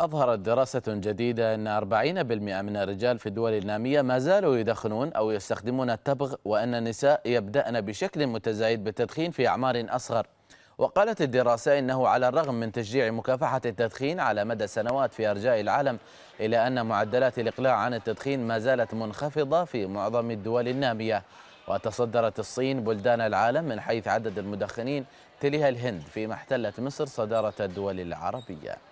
أظهرت دراسة جديدة أن 40% من الرجال في الدول النامية ما زالوا يدخنون أو يستخدمون التبغ وأن النساء يبدأن بشكل متزايد بالتدخين في أعمار أصغر وقالت الدراسة إنه على الرغم من تشجيع مكافحة التدخين على مدى سنوات في أرجاء العالم إلا أن معدلات الإقلاع عن التدخين ما زالت منخفضة في معظم الدول النامية وتصدرت الصين بلدان العالم من حيث عدد المدخنين تليها الهند فيما احتلت مصر صدارة الدول العربية